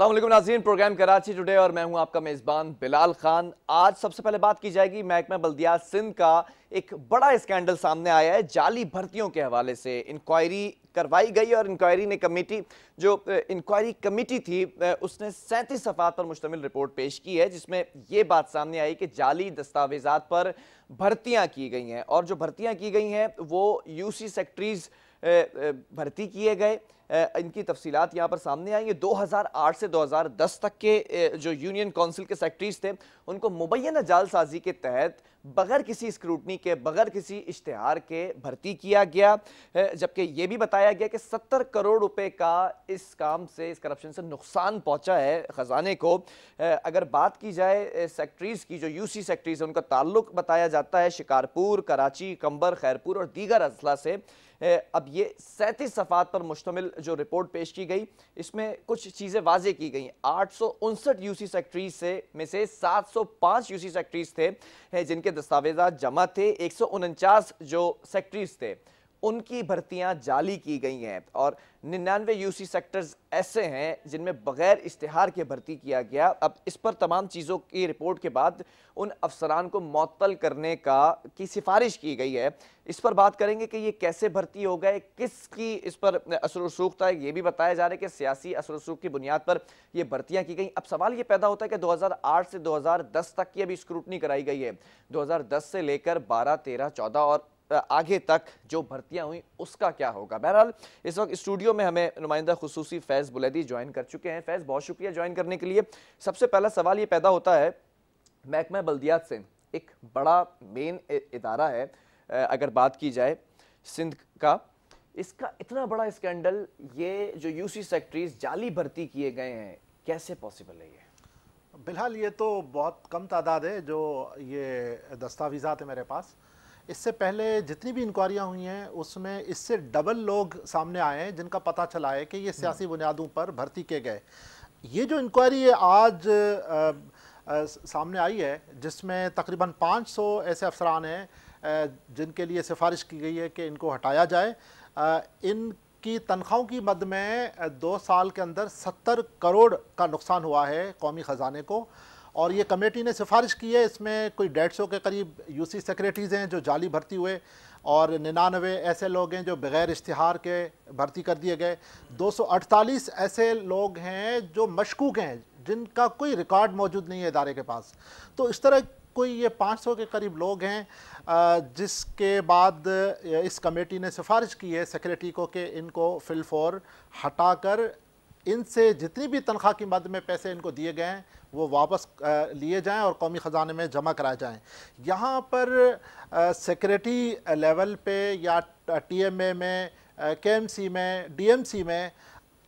असलम नाजीन programme Karachi today और मैं हूं आपका मेज़बान बिलाल खान आज सबसे पहले बात की जाएगी महकमा बल्दियात सिंध का एक बड़ा स्कैंडल सामने आया है जाली भर्तियों के हवाले से इंक्वायरी करवाई गई और इंक्वायरी ने कमेटी जो इंक्वायरी कमेटी थी उसने सैंतीस सफ़ात पर मुश्तमिल रिपोर्ट पेश की है जिसमें ये बात सामने आई कि जाली दस्तावेजा पर भर्तियाँ की गई हैं और जो भर्तियाँ की गई हैं वो यू सी सेक्ट्रीज भर्ती किए गए इनकी तफसीत यहाँ पर सामने आई है 2008 से 2010 तक के जो यूनियन काउंसिल के सेक्रेटरीज थे उनको मुबैना जालसाजी के तहत बगैर किसी स्क्रूटनी के बगैर किसी इश्तहार के भर्ती किया गया जबकि ये भी बताया गया कि 70 करोड़ रुपए का इस काम से इस करप्शन से नुकसान पहुंचा है ख़जाने को अगर बात की जाए सेक्रेटरीज की जो यूसी सेक्रेटरीज है उनका ताल्लुक बताया जाता है शिकारपुर कराची कंबर खैरपुर और दीगर अजला से अब ये सैंतीस सफ़ात पर मुश्तमिल जो रिपोर्ट पेश की गई इसमें कुछ चीज़ें वाजे की गई आठ सौ उनसठ यू सी सेक्ट्रीज से में से सात सौ पाँच सी सेक्ट्रीज थे जिनके दस्तावेजा जमा थे एक सौ उनचास जो सेक्ट्रीज थे उनकी भर्तियां जाली की गई हैं और निन्यानवे यूसी सेक्टर्स ऐसे हैं जिनमें बगैर इश्तहार के भर्ती किया गया अब इस पर तमाम चीज़ों की रिपोर्ट के बाद उन अफसरान को मअतल करने का की सिफारिश की गई है इस पर बात करेंगे कि ये कैसे भर्ती हो गए किसकी इस पर असर रसूख था ये भी बताया जा रहा है कि सियासी असर रसूख की बुनियाद पर ये भर्तियाँ की गई अब सवाल ये पैदा होता है कि आठ से दस तक की अभी स्क्रूटनी कराई गई है दस से लेकर बारह तेरह चौदह और आगे तक जो भर्तियां हुई उसका क्या होगा बहरहाल इस वक्त स्टूडियो में हमें नुमाइंदा खसूसी फैज़ बुलैदी ज्वाइन कर चुके हैं फैज़ बहुत शुक्रिया ज्वाइन करने के लिए सबसे पहला सवाल ये पैदा होता है महकमा बल्दियात से एक बड़ा मेन इदारा है अगर बात की जाए सिंध का इसका इतना बड़ा स्कैंडल ये जो यूसी सेक्ट्रीज जाली भर्ती किए गए हैं कैसे पॉसिबल है ये बिलहाल ये तो बहुत कम तादाद है जो ये दस्तावेज़ा है मेरे पास इससे पहले जितनी भी इंक्वायरियाँ हुई हैं उसमें इससे डबल लोग सामने आए हैं जिनका पता चला है कि ये हम्म। सियासी बुनियादों पर भर्ती किए गए ये जो इंक्वायरी आज आ, आ, सामने आई है जिसमें तकरीबन 500 ऐसे अफसरान हैं जिनके लिए सिफारिश की गई है कि इनको हटाया जाए आ, इन तनख्वाहों की मद में दो साल के अंदर सत्तर करोड़ का नुकसान हुआ है कौमी ख़जाने को और ये कमेटी ने सिफारिश की है इसमें कोई डेढ़ सौ के करीब यूसी सेक्रेटरीज़ हैं जो जाली भर्ती हुए और निन्यानवे ऐसे लोग हैं जो बग़ैर इश्तहार के भर्ती कर दिए गए 248 ऐसे लोग हैं जो मशकूक हैं जिनका कोई रिकॉर्ड मौजूद नहीं है इदारे के पास तो इस तरह कोई ये 500 के करीब लोग हैं जिसके बाद इस कमेटी ने सिफारिश की है सेक्रेटरी को कि इनको फिल फॉर कर इनसे जितनी भी तनख्वाह की मद में पैसे इनको दिए गए हैं वो वापस लिए जाएं और कौमी ख़जाने में जमा कराए जाएं यहाँ पर सेक्रेटरी लेवल पे या टीएमए में केएमसी में डीएमसी में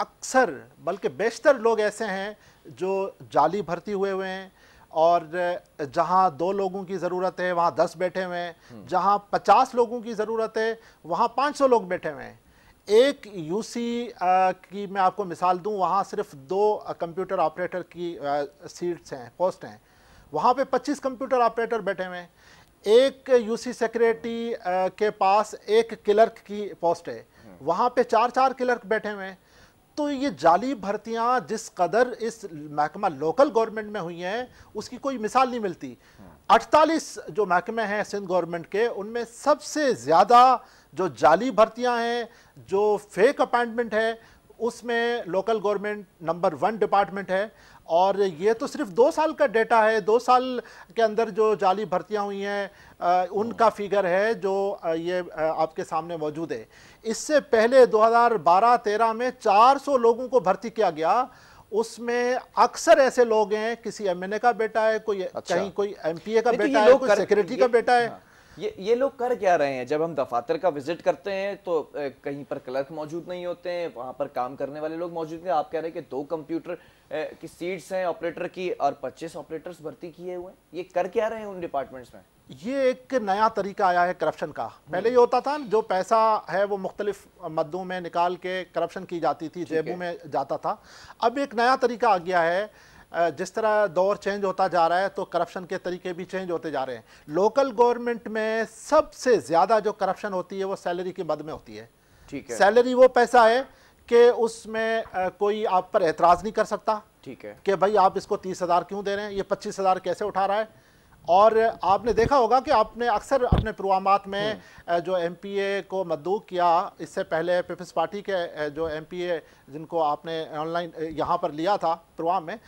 अक्सर बल्कि बेशतर लोग ऐसे हैं जो जाली भर्ती हुए हुए हैं और जहाँ दो लोगों की ज़रूरत है वहाँ दस बैठे हुए हैं जहाँ पचास लोगों की ज़रूरत है वहाँ पाँच सौ लोग बैठे हुए हैं एक यूसी की मैं आपको मिसाल दूं वहाँ सिर्फ दो कंप्यूटर ऑपरेटर की सीट्स हैं पोस्ट हैं वहाँ पे 25 कंप्यूटर ऑपरेटर बैठे हुए हैं एक यूसी सेक्रेटरी के पास एक क्लर्क की पोस्ट है वहाँ पे चार चार क्लर्क बैठे हुए हैं तो ये जाली भर्तियाँ जिस कदर इस महकमा लोकल गवर्नमेंट में हुई हैं उसकी कोई मिसाल नहीं मिलती 48 जो महकमे हैं सिंध गवर्नमेंट के उनमें सबसे ज़्यादा जो जाली भर्तियां हैं जो फेक अपॉइंटमेंट है उसमें local government number one department है और ये तो सिर्फ दो साल का डेटा है दो साल के अंदर जो जाली भर्तियां हुई हैं उनका फिगर हम्म। है जो ये आपके सामने मौजूद है इससे पहले 2012-13 में 400 लोगों को भर्ती किया गया उसमें अक्सर ऐसे लोग हैं किसी एमएनए का बेटा है कोई अच्छा। कहीं कोई एमपीए का बेटा है कोई सेक्रेटरी का बेटा है हाँ। ये ये लोग कर क्या रहे हैं जब हम दफातर का विजिट करते हैं तो कहीं पर क्लर्क मौजूद नहीं होते हैं वहाँ पर काम करने वाले लोग मौजूद नहीं आप कह रहे हैं कि दो कंप्यूटर की सीट्स हैं ऑपरेटर की और पच्चीस ऑपरेटर्स भर्ती किए हुए हैं ये कर क्या रहे हैं उन डिपार्टमेंट्स में ये एक नया तरीका आया है करप्शन का हम्म। पहले ये होता था जो पैसा है वो मुख्तलिफ मदों में निकाल के करप्शन की जाती थी जेबों में जाता था अब एक नया तरीका आ गया है जिस तरह दौर चेंज होता जा रहा है तो करप्शन के तरीके भी चेंज होते जा रहे हैं लोकल गवर्नमेंट में सबसे ज़्यादा जो करप्शन होती है वो सैलरी की मद में होती है ठीक है सैलरी वो पैसा है कि उसमें कोई आप पर एतराज़ नहीं कर सकता ठीक है कि भाई आप इसको तीस हज़ार क्यों दे रहे हैं ये पच्चीस हज़ार कैसे उठा रहा है और आपने देखा होगा कि आपने अक्सर अपने प्रोग्रामात में हम्म। जो एमपीए को मद्दू किया इससे पहले पीपल्स पार्टी के जो एमपीए जिनको आपने ऑनलाइन यहाँ पर लिया था प्रोग्राम में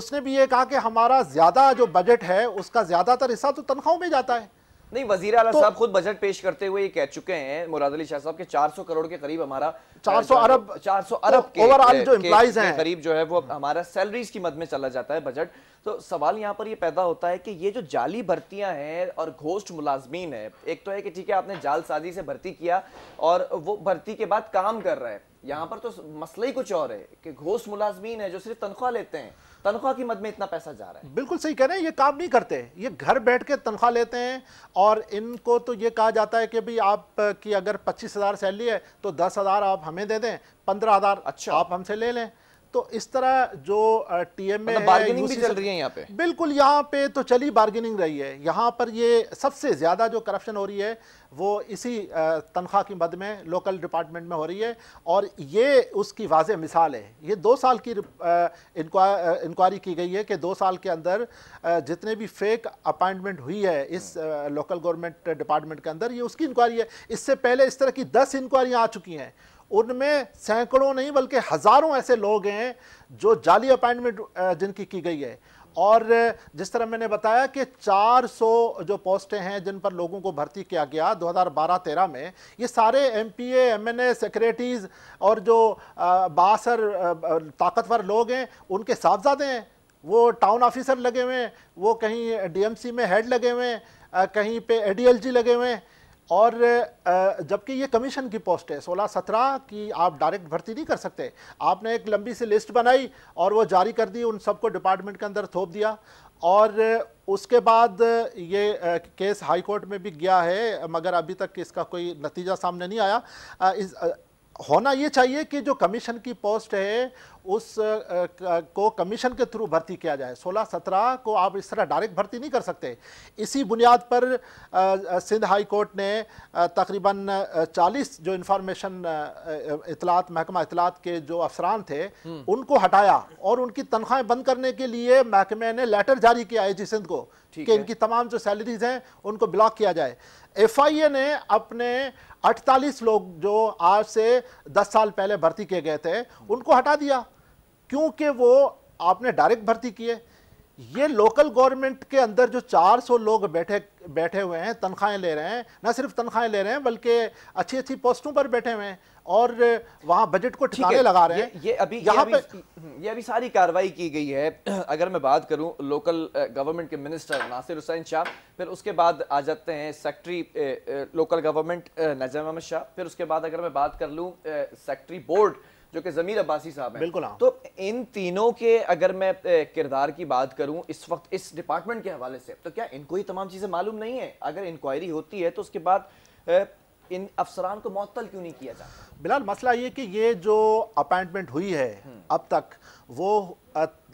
उसने भी ये कहा कि हमारा ज्यादा जो बजट है उसका ज्यादातर हिस्सा तो तनख्वाहों में जाता है नहीं वजीर तो, साहब खुद बजट पेश करते हुए ये कह चुके हैं मुराद अली शाह साहब के 400 करोड़ के करीब हमारा 400 अरब 400 अरब तो ओवरऑल जो एम्प्लाइज हैं करीब जो है वो हमारा सैलरीज की मद में चला जाता है बजट तो सवाल यहाँ पर ये पैदा होता है कि ये जो जाली भर्तियां हैं और घोष्ट मुलाजमीन है एक तो है कि ठीक है आपने जालसाजी से भर्ती किया और वो भर्ती के बाद काम कर रहा है यहाँ पर तो मसला ही कुछ और है कि घोष मुलाजमीन है जो सिर्फ तनख्वाह लेते हैं तनख्वाह की मद में इतना पैसा जा रहा है बिल्कुल सही कह रहे हैं ये काम नहीं करते ये घर बैठ के तनख्वाह लेते हैं और इनको तो ये कहा जाता है कि भाई आपकी अगर पच्चीस हज़ार सैलरी है तो दस हज़ार आप हमें दे दें पंद्रह हज़ार अच्छा आप हमसे ले लें तो इस तरह जो टीएमए मतलब बार्गेनिंग भी चल रही है यहाँ पे बिल्कुल यहाँ पे तो चली बार्गेनिंग रही है यहाँ पर ये सबसे ज़्यादा जो करप्शन हो रही है वो इसी तनख्वाह की मद में लोकल डिपार्टमेंट में हो रही है और ये उसकी वाज मिसाल है ये दो साल की इंक्वायरी की गई है कि दो साल के अंदर जितने भी फेक अपॉइंटमेंट हुई है इस लोकल गवर्नमेंट डिपार्टमेंट के अंदर ये उसकी इंक्वायरी है इससे पहले इस तरह की दस इंक्वायरियाँ आ चुकी हैं उनमें सैकड़ों नहीं बल्कि हज़ारों ऐसे लोग हैं जो जाली अपॉइंटमेंट जिनकी की गई है और जिस तरह मैंने बताया कि 400 जो पोस्टें हैं जिन पर लोगों को भर्ती किया गया 2012-13 में ये सारे एम पी एमएनए सेक्रेटरीज और जो बासर ताकतवर लोग हैं उनके साहबजादे हैं वो टाउन ऑफिसर लगे हुए हैं वो कहीं डीएमसी में हेड लगे हुए हैं कहीं पे एडीएलजी लगे हुए हैं और जबकि ये कमीशन की पोस्ट है 16-17 की आप डायरेक्ट भर्ती नहीं कर सकते आपने एक लंबी सी लिस्ट बनाई और वो जारी कर दी उन सबको डिपार्टमेंट के अंदर थोप दिया और उसके बाद ये केस हाई कोर्ट में भी गया है मगर अभी तक इसका कोई नतीजा सामने नहीं आया इस होना ये चाहिए कि जो कमीशन की पोस्ट है उस को कमीशन के थ्रू भर्ती किया जाए 16-17 को आप इस तरह डायरेक्ट भर्ती नहीं कर सकते इसी बुनियाद पर सिंध हाई कोर्ट ने तकरीबन 40 जो इंफॉर्मेशन इतलात महकमा इतलात के जो अफसरान थे हम्म। उनको हटाया और उनकी तनख्वाहें बंद करने के लिए महकमे ने लेटर जारी किया आई जी सिंध को कि इनकी तमाम जो सैलरीज हैं उनको ब्लॉक किया जाए एफ आई ए ने अपने 48 लोग जो आज से 10 साल पहले भर्ती किए गए थे हम्म। उनको हटा दिया क्योंकि वो आपने डायरेक्ट भर्ती किए ये लोकल गवर्नमेंट के अंदर जो 400 लोग बैठे बैठे हुए हैं तनख्वाहें ले रहे हैं ना सिर्फ तनख्वाहें ले रहे हैं बल्कि अच्छी अच्छी पोस्टों पर बैठे हुए हैं और वहाँ बजट को ठीक लगा रहे हैं ये, ये अभी यहाँ पे ये अभी सारी कार्रवाई की गई है अगर मैं बात करूँ लोकल गवर्नमेंट के मिनिस्टर नासिर हुसैन शाह फिर उसके बाद आ जाते हैं secretary local government Najam Ahmad Shah फिर उसके बाद अगर मैं बात कर लूँ सेक्रेटरी बोर्ड जो कि जमीर अब्बासी साहब हैं बिल्कुल हाँ। तो इन तीनों के अगर मैं किरदार की बात करूं इस वक्त इस डिपार्टमेंट के हवाले से तो क्या इनको ही तमाम चीज़ें मालूम नहीं है अगर इंक्वायरी होती है तो उसके बाद इन अफसरान को मअतल क्यों नहीं किया जाता बिलाल मसला ये कि ये जो अपॉइंटमेंट हुई है हम्म। अब तक वो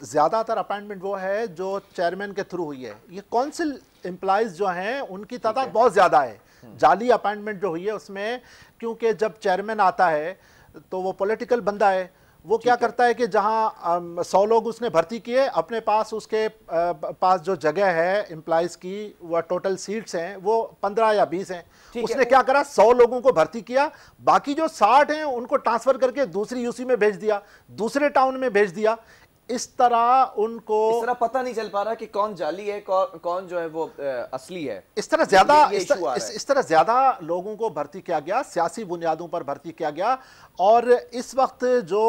ज़्यादातर अपॉइंटमेंट वो है जो चेयरमैन के थ्रू हुई है ये कौंसिल एम्प्लाइज जो हैं उनकी तादाद बहुत ज़्यादा है हम्म। जाली अपॉइंटमेंट जो हुई है उसमें क्योंकि जब चेयरमैन आता है तो वो पॉलिटिकल बंदा है वो क्या करता है कि जहाँ सौ लोग उसने भर्ती किए अपने पास उसके पास जो जगह है एम्प्लाइज की वह टोटल सीट्स हैं वो पंद्रह या बीस हैं उसने क्या करा सौ लोगों को भर्ती किया बाकी जो साठ हैं उनको ट्रांसफ़र करके दूसरी यूसी में भेज दिया दूसरे टाउन में भेज दिया इस तरह उनको इस तरह पता नहीं चल पा रहा कि कौन जाली है कौ, कौन जो है वो असली है इस तरह ज्यादा इस, इस, इस तरह ज्यादा लोगों को भर्ती किया गया सियासी बुनियादों पर भर्ती किया गया और इस वक्त जो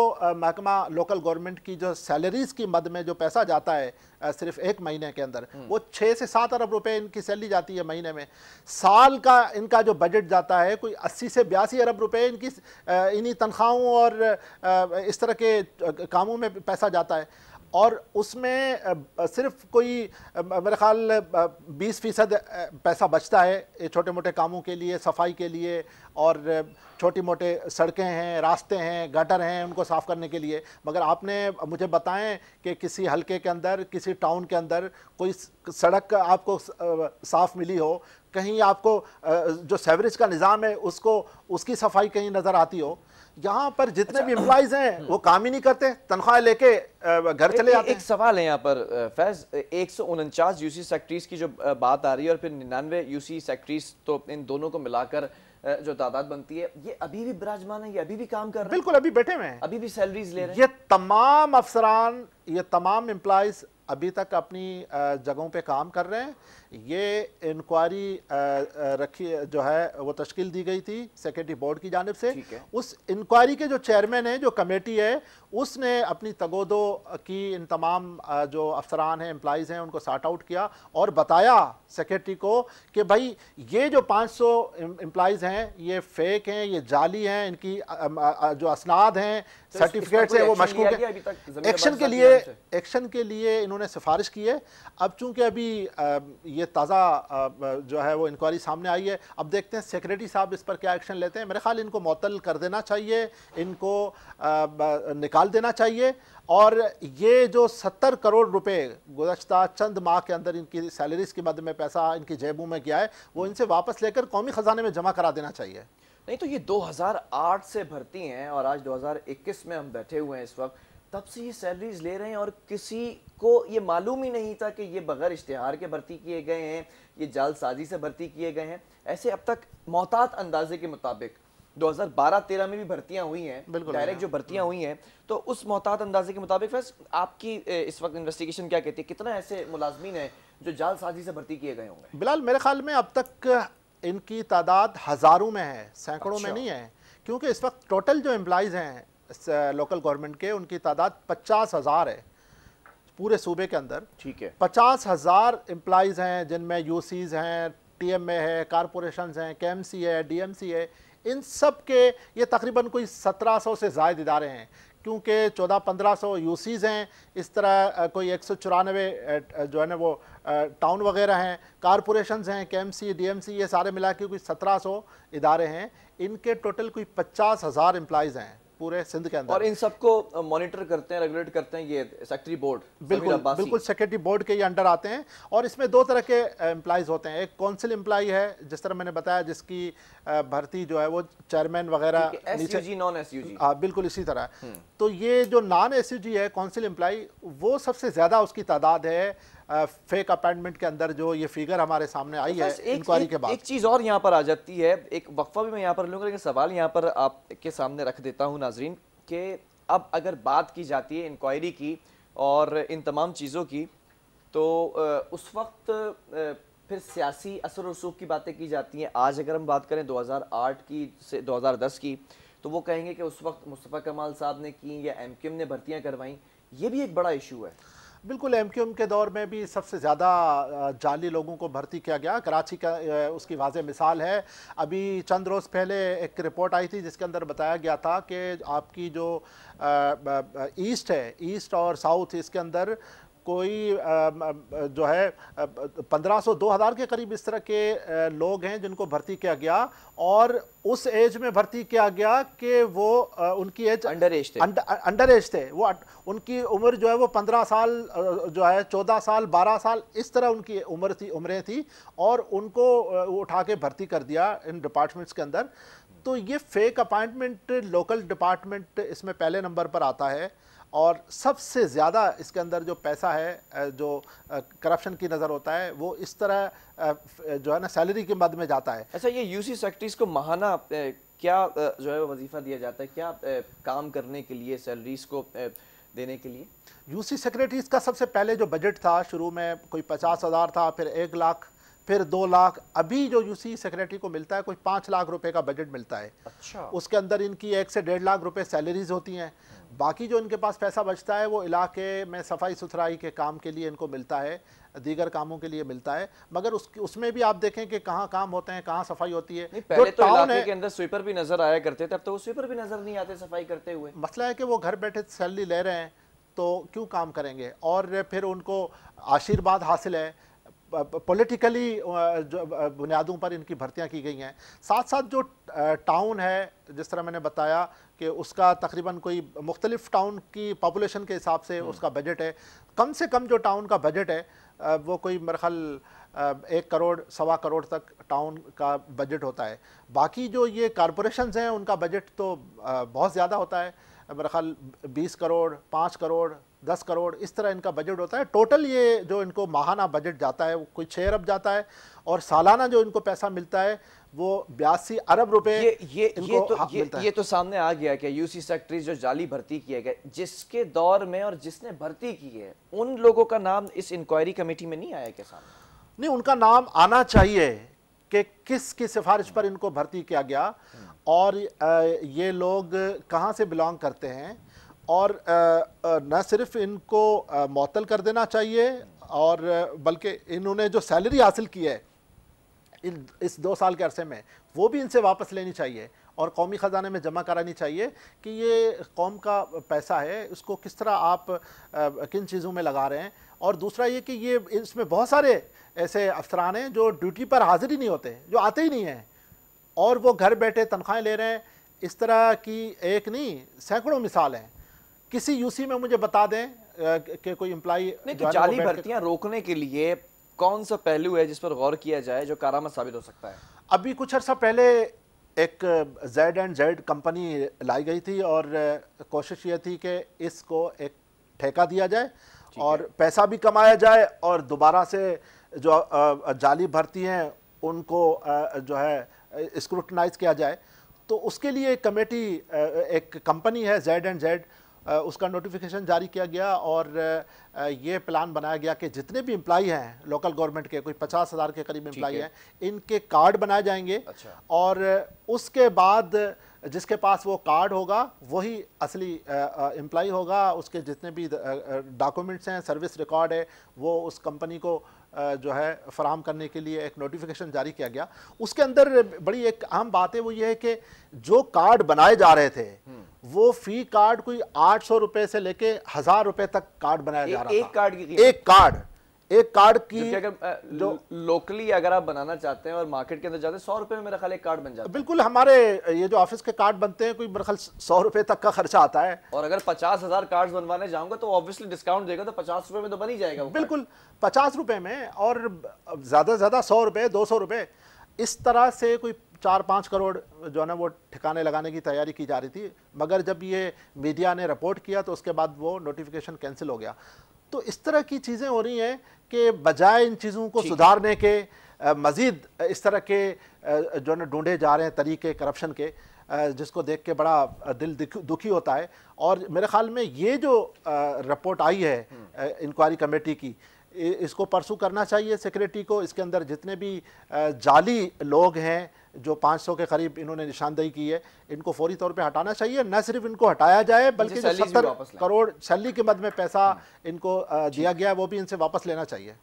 महकमा लोकल गवर्नमेंट की जो सैलरीज की मद में जो पैसा जाता है सिर्फ एक महीने के अंदर हम्म। वो छः से सात अरब रुपए इनकी सैलरी जाती है महीने में साल का इनका जो बजट जाता है कोई अस्सी से बयासी अरब रुपए इनकी इन्हीं तनख्वाहों और इस तरह के कामों में पैसा जाता है और उसमें सिर्फ कोई मेरे ख्याल 20 फीसद पैसा बचता है छोटे मोटे कामों के लिए सफाई के लिए और छोटी मोटे सड़कें हैं रास्ते हैं गटर हैं उनको साफ़ करने के लिए मगर आपने मुझे बताएं कि किसी हलके के अंदर किसी टाउन के अंदर कोई सड़क आपको साफ़ मिली हो कहीं आपको जो सेवरेज का निज़ाम है उसको उसकी सफाई कहीं नज़र आती हो यहाँ पर जितने अच्छा। भी एम्प्लॉज हैं वो हम्म। काम ही नहीं करते तनख्वाह लेके घर चले जाते एक सवाल है यहाँ पर फैज एक सौ उनचास यूसी सेक्रेटरीज की जो बात आ रही है और फिर निन्यानवे यूसी सेक्रेटरीज तो इन दोनों को मिलाकर जो तादाद बनती है ये अभी भी विराजमान है ये अभी भी काम कर रहे हैं बिल्कुल अभी बैठे हुए हैं अभी भी सैलरीज ले रहे हैं ये तमाम अफसरान ये तमाम एम्प्लॉज अभी तक अपनी जगहों पे काम कर रहे हैं ये इंक्वायरी रखी जो है वो तश्कील दी गई थी सेक्रेटरी बोर्ड की जानब से उस इंक्वायरी के जो चेयरमैन है जो कमेटी है उसने अपनी तगोदो की इन तमाम जो अफसरान हैं एम्प्लाइज हैं उनको सार्ट आउट किया और बताया सेक्रेटरी को कि भाई ये जो 500 सौ एम्प्लाइज हैं ये फेक हैं ये जाली हैं इनकी जो असनाद हैं सर्टिफिकेट्स तो हैं वो मशकूक हैं एक्शन के लिए एक्शन के लिए इन्होंने उन्होंने सिफारिश की है अब चूंकि अभी ये ताज़ा जो है वो इंक्वायरी सामने आई है अब देखते हैं सेक्रेटरी साहब इस पर क्या एक्शन लेते हैं मेरे ख्याल इनको मअतल कर देना चाहिए इनको निकाल देना चाहिए और ये जो सत्तर करोड़ रुपए गुजशत चंद माह के अंदर इनकी सैलरीज के मद में पैसा इनकी जेबों में गया है वो इनसे वापस लेकर कौमी ख़जाने में जमा करा देना चाहिए नहीं तो ये 2008 से भर्ती हैं और आज 2021 में हम बैठे हुए हैं इस वक्त तब से ये सैलरीज ले रहे हैं और किसी को ये मालूम ही नहीं था कि ये बगैर इश्तहार के भर्ती किए गए हैं ये जालसाजी से भर्ती किए गए हैं ऐसे अब तक मोहतात अंदाजे के मुताबिक 2012-13 में भी भर्तियां हुई हैं डायरेक्ट जो भर्तियां हुई हैं तो उस मोहतात अंदाजे के मुताबिक फैस आपकी इस वक्त इन्वेस्टिगेशन क्या कहती है कितना ऐसे मुलाजमीन है जो जालसाजी से भर्ती किए गए होंगे बिलाल मेरे ख्याल में अब तक इनकी तादाद हज़ारों में है सैकड़ों में अच्छा। नहीं है क्योंकि इस वक्त टोटल जो एम्प्लॉयज़ हैं लोकल गवर्नमेंट के उनकी तादाद पचास हज़ार है पूरे सूबे के अंदर ठीक है पचास हज़ार एम्प्लॉज़ हैं जिनमें यू हैं टी एम ए है कारपोरेशन हैं के एम सी है डी एम सी है इन सब के ये तकरीबन कोई सत्रह सौ से जायद इदारे हैं क्योंकि चौदह पंद्रह सौ यू सीज़ हैं इस तरह कोई एक सौ चौरानवे जो है ना वो टाउन वगैरह हैं कारपोरेशन हैं K M C D M C ये सारे मिला के कोई सत्रह सौ इदारे हैं इनके टोटल कोई पचास हज़ार एम्प्लॉज़ हैं पूरे सिंध के अंदर और इन सबको मॉनिटर करते हैं रेगुलेट करते हैं ये सेक्रेटरी बोर्ड बिल्कुल बिल्कुल सेक्रेटरी बोर्ड के ये अंडर आते हैं और इसमें दो तरह के एम्प्लाइज होते हैं एक कौंसिल एम्प्लाई है जिस तरह मैंने बताया जिसकी भर्ती जो है वो चेयरमैन वगैरह नॉन हाँ, बिल्कुल इसी तरह हम्म। तो ये जो नॉन जी है काउंसिल एम्प्लाई वो सबसे ज़्यादा उसकी तादाद है फेक अपॉइंटमेंट के अंदर जो ये फिगर हमारे सामने आई तो है इंक्वायरी के बाद एक चीज़ और यहाँ पर आ जाती है एक वक्फा भी मैं यहाँ पर लूँगा लेकिन सवाल यहाँ पर आपके सामने रख देता हूँ नाजरीन के अब अगर बात की जाती है इंक्वायरी की और इन तमाम चीज़ों की तो उस वक्त फिर सियासी असर रसूख की बातें की जाती हैं आज अगर हम बात करें 2008 की से 2010 की तो वो कहेंगे कि उस वक्त मुस्तफ़ा कमाल साहब ने की या एम ने भर्तियाँ करवाई ये भी एक बड़ा इशू है बिल्कुल एम के दौर में भी सबसे ज़्यादा जाली लोगों को भर्ती किया गया कराची का उसकी वाज मिसाल है अभी चंद रोज़ पहले एक रिपोर्ट आई थी जिसके अंदर बताया गया था कि आपकी जो ईस्ट है ईस्ट और साउथ इसके अंदर कोई जो है 1500 2000 के करीब इस तरह के लोग हैं जिनको भर्ती किया गया और उस एज में भर्ती किया गया कि वो उनकी एज अंडर एज थे अंडर एज थे वो उनकी उम्र जो है वो 15 साल जो है 14 साल 12 साल इस तरह उनकी उम्र थी उम्रें थी और उनको उठा के भर्ती कर दिया इन डिपार्टमेंट्स के अंदर तो ये फेक अपॉइंटमेंट लोकल डिपार्टमेंट इसमें पहले नंबर पर आता है और सबसे ज़्यादा इसके अंदर जो पैसा है जो करप्शन की नज़र होता है वो इस तरह जो है ना सैलरी के मद में जाता है अच्छा ये यूसी सेक्रेटरीज को महाना क्या जो है वजीफ़ा दिया जाता है क्या काम करने के लिए सैलरीज को देने के लिए यूसी सेक्रेटरीज का सबसे पहले जो बजट था शुरू में कोई पचास हज़ार था फिर एक लाख फिर दो लाख अभी जो यूसी सेक्रेटरी को मिलता है कोई पाँच लाख रुपए का बजट मिलता है अच्छा उसके अंदर इनकी एक से डेढ़ लाख रुपए सैलरीज होती हैं बाकी जो इनके पास पैसा बचता है वो इलाके में सफाई सुथराई के काम के लिए इनको मिलता है दीगर कामों के लिए मिलता है मगर उस, उसमें भी आप देखें कि कहाँ काम होते हैं कहाँ सफाई होती है पहले तो, तो इलाके के अंदर स्वीपर भी नजर आया करते थे अब तो स्वीपर भी नजर नहीं आते सफाई करते हुए मसला है कि वो घर बैठे सैलरी ले रहे हैं तो क्यों काम करेंगे और फिर उनको आशीर्वाद हासिल है पॉलिटिकली uh, uh, बुनियादों पर इनकी भर्तियां की गई हैं साथ साथ जो टाउन uh, है जिस तरह मैंने बताया कि उसका तकरीबन कोई मुख्तलिफ टाउन की पॉपुलेशन के हिसाब से हम्म। उसका बजट है कम से कम जो टाउन का बजट है वो कोई मरखल एक करोड़ सवा करोड़ तक टाउन का बजट होता है बाकी जो ये कॉरपोरेशन हैं उनका बजट तो बहुत ज़्यादा होता है मेरा ख्याल बीस करोड़ पाँच करोड़ दस करोड़ इस तरह इनका बजट होता है टोटल ये जो इनको माहाना बजट जाता है वो कोई छः अरब जाता है और सालाना जो इनको पैसा मिलता है वो बयासी अरब रुपए ये ये ये तो ये, ये तो सामने आ गया कि यूसी सेक्रेटरी जो जाली भर्ती किए गए जिसके दौर में और जिसने भर्ती की है उन लोगों का नाम इस इंक्वायरी कमेटी में नहीं आया क्या सामने नहीं उनका नाम आना चाहिए कि किस की सिफारिश पर इनको भर्ती किया गया हम्म। और ये लोग कहाँ से बिलोंग करते हैं और न सिर्फ इनको मअतल कर देना चाहिए और बल्कि इन्होंने जो सैलरी हासिल की है इन इस दो साल के अरसे में वो भी इनसे वापस लेनी चाहिए और कौमी ख़जाने में जमा करानी चाहिए कि ये कौम का पैसा है उसको किस तरह आप किन चीज़ों में लगा रहे हैं और दूसरा ये कि ये इसमें बहुत सारे ऐसे अफसरान हैं जो ड्यूटी पर हाजिर ही नहीं होते जो आते ही नहीं हैं और वो घर बैठे तनख्वाहें ले रहे हैं इस तरह की एक नहीं सैकड़ों मिसाल हैं किसी यूसी में मुझे बता दें कि कोई इम्प्लाई तो जाली भर्तियां रोकने के लिए कौन सा पहलू है जिस पर गौर किया जाए जो कारामद साबित हो सकता है अभी कुछ अर्सा पहले एक जेड एंड जेड कंपनी लाई गई थी और कोशिश ये थी कि इसको एक ठेका दिया जाए और पैसा भी कमाया जाए और दोबारा से जो जाली भर्ती हैं उनको जो है स्क्रूटनाइज किया जाए तो उसके लिए एक कमेटी एक कंपनी है जेड एंड जेड उसका नोटिफिकेशन जारी किया गया और ये प्लान बनाया गया कि जितने भी एम्प्लाई हैं लोकल गवर्नमेंट के कोई पचास हज़ार के करीब एम्प्लाई हैं इनके कार्ड बनाए जाएंगे अच्छा। और उसके बाद जिसके पास वो कार्ड होगा वही असली एम्प्लाई होगा उसके जितने भी डॉक्यूमेंट्स हैं सर्विस रिकॉर्ड है वो उस कंपनी को जो है फराम करने के लिए एक नोटिफिकेशन जारी किया गया उसके अंदर बड़ी एक अहम बात है वो ये है कि जो कार्ड बनाए जा रहे थे हम्म। वो फी कार्ड कोई आठ सौ रुपए से लेके हजार रुपए तक कार्ड बनाया जा रहा एक कार्ड की एक कार्ड एक कार्ड की अगर जो लोकली अगर आप बनाना चाहते हैं और मार्केट के अंदर जाते हैं सौ रुपए में मेरा ख्याल एक कार्ड बन जाता है बिल्कुल हमारे ये जो ऑफिस के कार्ड बनते हैं कोई मेरा ख्याल सौ रुपए तक का खर्चा आता है और अगर पचास हजार कार्ड बनवाने जाऊंगा तो ऑब्वियसली डिस्काउंट देगा तो पचास रुपए में तो बन ही जाएगा वो बिल्कुल पचास रुपए में और ज्यादा से ज्यादा सौ रुपए दो सौ रुपए इस तरह से कोई चार पाँच करोड़ जो है ना वो ठिकाने लगाने की तैयारी की जा रही थी मगर जब ये मीडिया ने रिपोर्ट किया तो उसके बाद वो नोटिफिकेशन कैंसिल हो गया तो इस तरह की चीज़ें हो रही हैं कि बजाय इन चीज़ों को सुधारने के मज़ीद इस तरह के जो है ना ढूंढे जा रहे हैं तरीके करप्शन के जिसको देख के बड़ा दिल दुखी होता है और मेरे ख्याल में ये जो रिपोर्ट आई है इंक्वायरी हम्म। कमेटी की इसको परसू करना चाहिए सिक्योरिटी को इसके अंदर जितने भी जाली लोग हैं जो 500 के करीब इन्होंने निशानदेही की है इनको फौरी तौर पे हटाना चाहिए न सिर्फ इनको हटाया जाए बल्कि जो सत्तर करोड़ छली मद में पैसा हम्म। इनको दिया गया वो भी इनसे वापस लेना चाहिए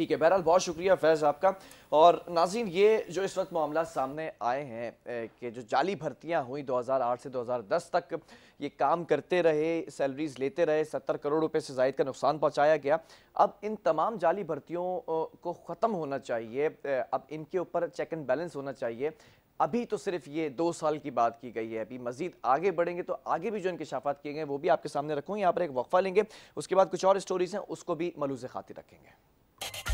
ठीक है बहरहाल बहुत शुक्रिया फैज़ आपका और नाजीन ये जो इस वक्त मामला सामने आए हैं कि जो जाली भर्तियां हुई 2008 से 2010 तक ये काम करते रहे सैलरीज लेते रहे 70 करोड़ रुपए से जायद का नुकसान पहुंचाया गया अब इन तमाम जाली भर्तियों को ख़त्म होना चाहिए अब इनके ऊपर चेक एंड बैलेंस होना चाहिए अभी तो सिर्फ ये दो साल की बात की गई है अभी मजीद आगे बढ़ेंगे तो आगे भी जो इंकशाफात किए गए वो भी आपके सामने रखूँ यहाँ पर एक वक्फा लेंगे उसके बाद कुछ और स्टोरीज हैं उसको भी मलूज खातिर रखेंगे